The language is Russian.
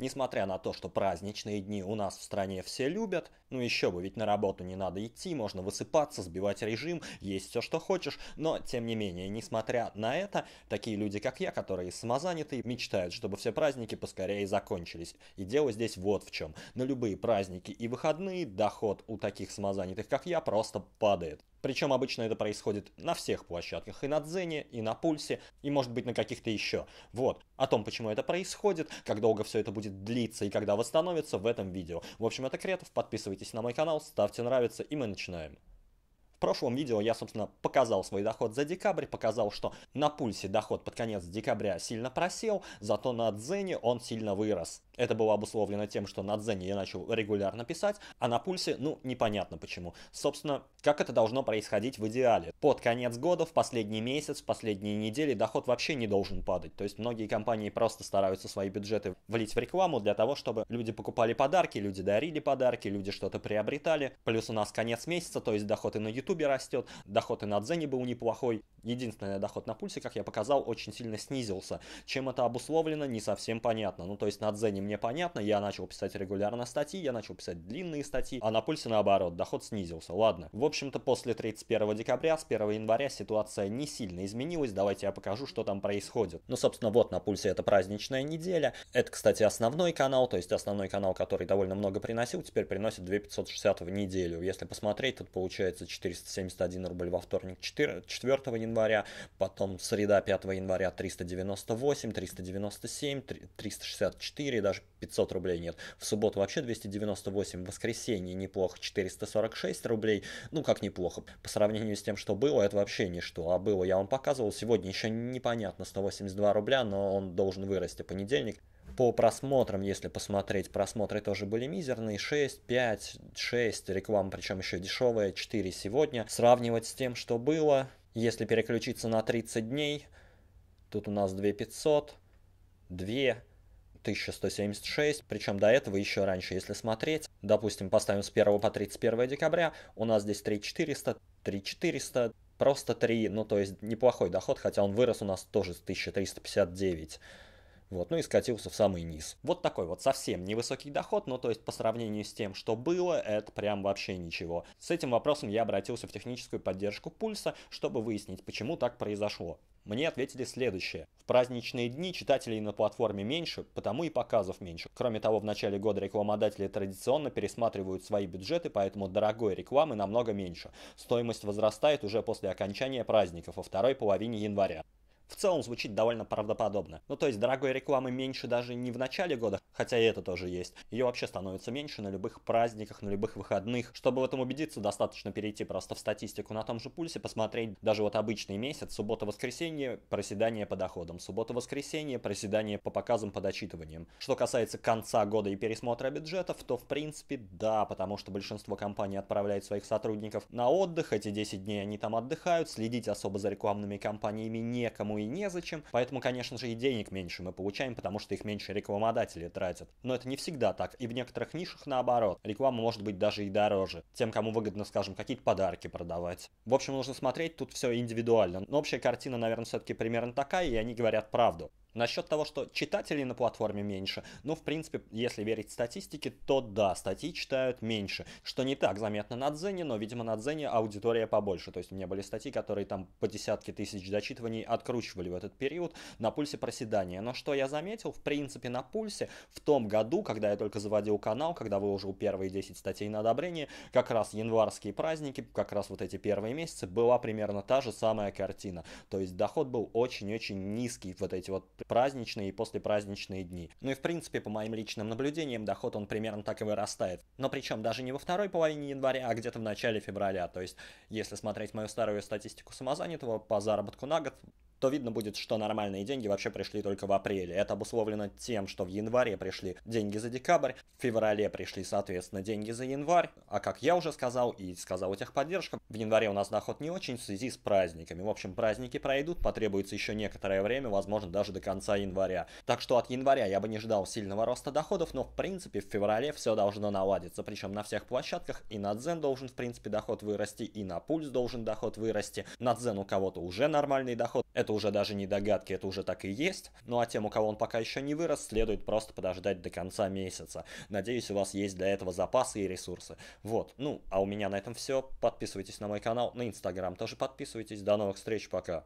Несмотря на то, что праздничные дни у нас в стране все любят, ну еще бы, ведь на работу не надо идти, можно высыпаться, сбивать режим, есть все, что хочешь, но тем не менее, несмотря на это, такие люди, как я, которые самозанятые, мечтают, чтобы все праздники поскорее закончились. И дело здесь вот в чем. На любые праздники и выходные доход у таких самозанятых, как я, просто падает. Причем обычно это происходит на всех площадках, и на Дзене, и на Пульсе, и может быть на каких-то еще. Вот. О том, почему это происходит, как долго все это будет длиться и когда восстановится в этом видео. В общем, это Кретов, подписывайтесь на мой канал, ставьте нравится, и мы начинаем прошлом видео я, собственно, показал свой доход за декабрь, показал, что на пульсе доход под конец декабря сильно просел, зато на дзене он сильно вырос. Это было обусловлено тем, что на дзене я начал регулярно писать, а на пульсе, ну, непонятно почему. Собственно, как это должно происходить в идеале? Под конец года, в последний месяц, в последние недели доход вообще не должен падать. То есть многие компании просто стараются свои бюджеты влить в рекламу для того, чтобы люди покупали подарки, люди дарили подарки, люди что-то приобретали. Плюс у нас конец месяца, то есть доходы на YouTube Ютубе растет, доход и на Дзене был неплохой единственный доход на пульсе, как я показал, очень сильно снизился. Чем это обусловлено, не совсем понятно. Ну, то есть на Дзене мне понятно, я начал писать регулярно статьи, я начал писать длинные статьи, а на пульсе наоборот, доход снизился. Ладно. В общем-то, после 31 декабря, с 1 января ситуация не сильно изменилась. Давайте я покажу, что там происходит. Ну, собственно, вот на пульсе это праздничная неделя. Это, кстати, основной канал, то есть основной канал, который довольно много приносил, теперь приносит 2560 в неделю. Если посмотреть, тут получается 471 рубль во вторник, 4, 4 января января, потом среда 5 января 398, 397, 364, даже 500 рублей нет. В субботу вообще 298, в воскресенье неплохо 446 рублей, ну как неплохо, по сравнению с тем, что было, это вообще ничто, а было я вам показывал, сегодня еще непонятно 182 рубля, но он должен вырасти понедельник. По просмотрам, если посмотреть, просмотры тоже были мизерные. 6, 5, 6, реклама, причем еще дешевая, 4 сегодня. Сравнивать с тем, что было, если переключиться на 30 дней, тут у нас 2500, 2, 1176, причем до этого еще раньше, если смотреть, допустим, поставим с 1 по 31 декабря, у нас здесь 3400, 3400, просто 3, ну то есть неплохой доход, хотя он вырос у нас тоже с 1359. Вот, ну и скатился в самый низ. Вот такой вот совсем невысокий доход, ну то есть по сравнению с тем, что было, это прям вообще ничего. С этим вопросом я обратился в техническую поддержку пульса, чтобы выяснить, почему так произошло. Мне ответили следующее. В праздничные дни читателей на платформе меньше, потому и показов меньше. Кроме того, в начале года рекламодатели традиционно пересматривают свои бюджеты, поэтому дорогой рекламы намного меньше. Стоимость возрастает уже после окончания праздников во второй половине января. В целом звучит довольно правдоподобно. Ну то есть дорогой рекламы меньше даже не в начале года, хотя и это тоже есть. Ее вообще становится меньше на любых праздниках, на любых выходных. Чтобы в этом убедиться, достаточно перейти просто в статистику на том же пульсе, посмотреть даже вот обычный месяц, суббота-воскресенье, проседание по доходам, суббота-воскресенье, проседание по показам под отчитыванием. Что касается конца года и пересмотра бюджетов, то в принципе да, потому что большинство компаний отправляет своих сотрудников на отдых, эти 10 дней они там отдыхают, следить особо за рекламными кампаниями некому и незачем, поэтому, конечно же, и денег меньше мы получаем, потому что их меньше рекламодатели тратят. Но это не всегда так, и в некоторых нишах наоборот. Реклама может быть даже и дороже, тем, кому выгодно, скажем, какие-то подарки продавать. В общем, нужно смотреть тут все индивидуально, но общая картина, наверное, все-таки примерно такая, и они говорят правду. Насчет того, что читателей на платформе меньше, ну, в принципе, если верить статистике, то да, статьи читают меньше, что не так заметно на Дзене, но, видимо, на Дзене аудитория побольше, то есть у меня были статьи, которые там по десятке тысяч дочитываний откручивали в этот период на пульсе проседания, но что я заметил, в принципе, на пульсе в том году, когда я только заводил канал, когда выложил первые 10 статей на одобрение, как раз январские праздники, как раз вот эти первые месяцы, была примерно та же самая картина, то есть доход был очень-очень низкий, вот эти вот праздничные и послепраздничные дни. Ну и в принципе, по моим личным наблюдениям, доход он примерно так и вырастает. Но причем даже не во второй половине января, а где-то в начале февраля. То есть, если смотреть мою старую статистику самозанятого по заработку на год, то видно будет, что нормальные деньги вообще пришли только в апреле. Это обусловлено тем, что в январе пришли деньги за декабрь, в феврале пришли, соответственно, деньги за январь, а как я уже сказал и сказал у техподдержка, в январе у нас доход не очень в связи с праздниками. В общем, праздники пройдут, потребуется еще некоторое время, возможно, даже до конца января. Так что от января я бы не ждал сильного роста доходов, но в принципе в феврале все должно наладиться, причем на всех площадках и на Дзен должен в принципе доход вырасти, и на Пульс должен доход вырасти, на Дзен у кого-то уже нормальный доход, это это уже даже не догадки, это уже так и есть. Ну а тем, у кого он пока еще не вырос, следует просто подождать до конца месяца. Надеюсь, у вас есть для этого запасы и ресурсы. Вот, ну, а у меня на этом все. Подписывайтесь на мой канал, на инстаграм тоже подписывайтесь. До новых встреч, пока.